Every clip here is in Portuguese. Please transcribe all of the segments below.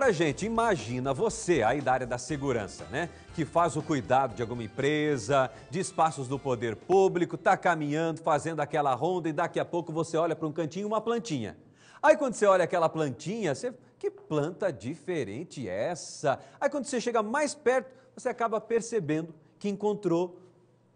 Pra gente, imagina você aí da área da segurança, né? Que faz o cuidado de alguma empresa, de espaços do poder público, tá caminhando, fazendo aquela ronda e daqui a pouco você olha para um cantinho uma plantinha. Aí quando você olha aquela plantinha, você. Que planta diferente é essa! Aí quando você chega mais perto, você acaba percebendo que encontrou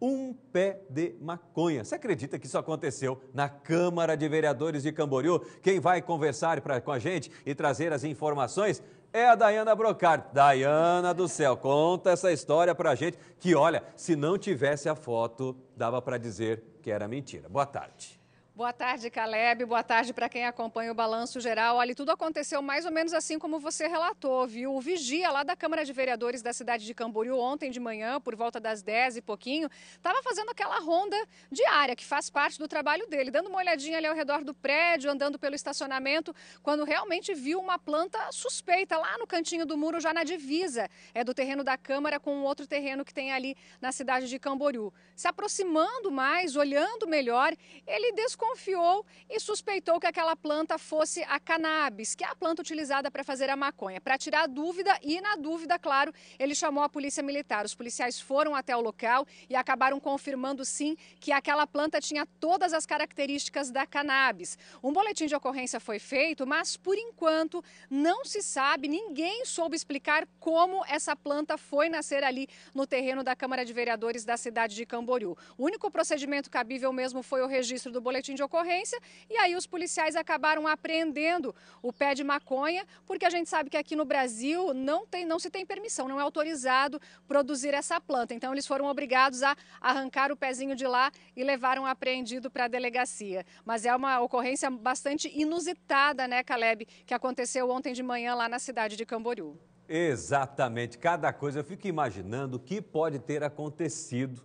um pé de maconha. Você acredita que isso aconteceu na Câmara de Vereadores de Camboriú? Quem vai conversar pra, com a gente e trazer as informações é a Dayana Brocard. Dayana do céu, conta essa história para a gente que, olha, se não tivesse a foto, dava para dizer que era mentira. Boa tarde. Boa tarde, Caleb. Boa tarde para quem acompanha o Balanço Geral. Olha, tudo aconteceu mais ou menos assim como você relatou, viu? O vigia lá da Câmara de Vereadores da cidade de Camboriú, ontem de manhã, por volta das 10 e pouquinho, estava fazendo aquela ronda diária, que faz parte do trabalho dele, dando uma olhadinha ali ao redor do prédio, andando pelo estacionamento, quando realmente viu uma planta suspeita lá no cantinho do muro, já na divisa é do terreno da Câmara com um outro terreno que tem ali na cidade de Camboriú. Se aproximando mais, olhando melhor, ele descobriu desconfiou e suspeitou que aquela planta fosse a cannabis, que é a planta utilizada para fazer a maconha. Para tirar a dúvida e, na dúvida, claro, ele chamou a polícia militar. Os policiais foram até o local e acabaram confirmando sim que aquela planta tinha todas as características da cannabis. Um boletim de ocorrência foi feito, mas por enquanto não se sabe, ninguém soube explicar como essa planta foi nascer ali no terreno da Câmara de Vereadores da cidade de Camboriú. O único procedimento cabível mesmo foi o registro do boletim boletim de ocorrência e aí os policiais acabaram apreendendo o pé de maconha, porque a gente sabe que aqui no Brasil não, tem, não se tem permissão, não é autorizado produzir essa planta. Então eles foram obrigados a arrancar o pezinho de lá e levaram apreendido para a delegacia. Mas é uma ocorrência bastante inusitada, né, Caleb, que aconteceu ontem de manhã lá na cidade de Camboriú. Exatamente, cada coisa. Eu fico imaginando o que pode ter acontecido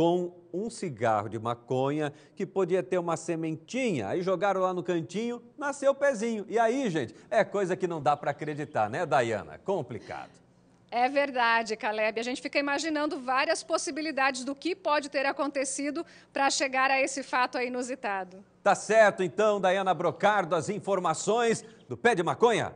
com um cigarro de maconha que podia ter uma sementinha. Aí jogaram lá no cantinho, nasceu o pezinho. E aí, gente, é coisa que não dá para acreditar, né, Dayana? Complicado. É verdade, Caleb. A gente fica imaginando várias possibilidades do que pode ter acontecido para chegar a esse fato aí inusitado. Tá certo, então, Dayana Brocardo, as informações do pé de maconha.